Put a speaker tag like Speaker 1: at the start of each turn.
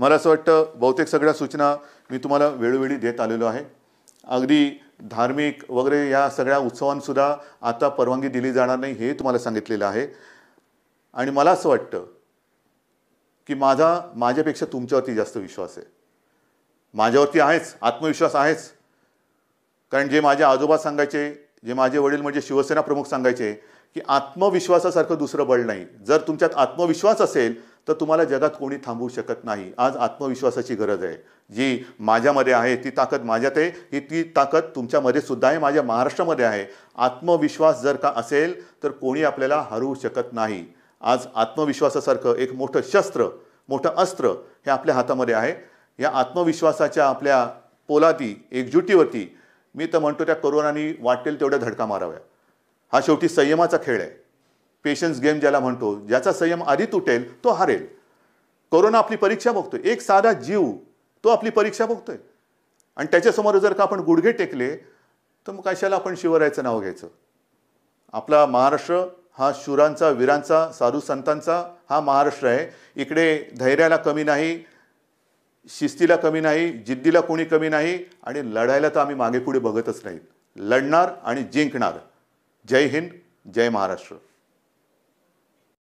Speaker 1: मला असं वाटतं बहुतेक सगळ्या सूचना मी तुम्हाला वेळोवेळी देत आलेलो आहे अगदी धार्मिक वगैरे या सगळ्या उत्सवांसुद्धा आता परवानगी दिली जाणार नाही हे तुम्हाला सांगितलेलं आहे आणि मला असं वाटतं की माझा माझ्यापेक्षा तुमच्यावरती जास्त विश्वास आहे माझ्यावरती आहेच आत्मविश्वास आहेच कारण जे माझे आजोबा सांगायचे जे माझे वडील म्हणजे शिवसेना प्रमुख सांगायचे की आत्मविश्वासासारखं दुसरं बळ नाही जर तुमच्यात आत्मविश्वास असेल तर तुम्हाला जगात कोणी थांबवू शकत नाही आज आत्मविश्वासाची गरज आहे जी माझ्यामध्ये आहे ती ताकद माझ्यात आहे ही ती ताकद तुमच्यामध्ये सुद्धा आहे माझ्या महाराष्ट्रामध्ये आहे आत्मविश्वास जर का असेल तर कोणी आपल्याला हरवू शकत नाही आज आत्मविश्वासासारखं एक मोठं शस्त्र मोठं अस्त्र हे आपल्या हातामध्ये आहे या आत्मविश्वासाच्या आपल्या पोलाती एकजुटीवरती मी तर म्हणतो त्या करोनानी वाटेल तेवढ्या धडका माराव्या हा शेवटी संयमाचा खेळ आहे पेशन्स गेम ज्याला म्हणतो ज्याचा संयम आधी तुटेल तो हारेल कोरोना आपली परीक्षा बघतोय एक साधा जीव तो आपली परीक्षा बघतोय आणि त्याच्यासमोर जर का आपण गुडघे टेकले तर मग कशाला आपण शिवरायचं नाव घ्यायचं आपला महाराष्ट्र हा शूरांचा वीरांचा साधू संतांचा हा महाराष्ट्र आहे इकडे धैर्याला कमी नाही शिस्तीला कमी नाही जिद्दीला कोणी कमी नाही आणि लढायला तर आम्ही मागे पुढे बघतच नाही लढणार आणि जिंकणार जय हिंद जय महाराष्ट्र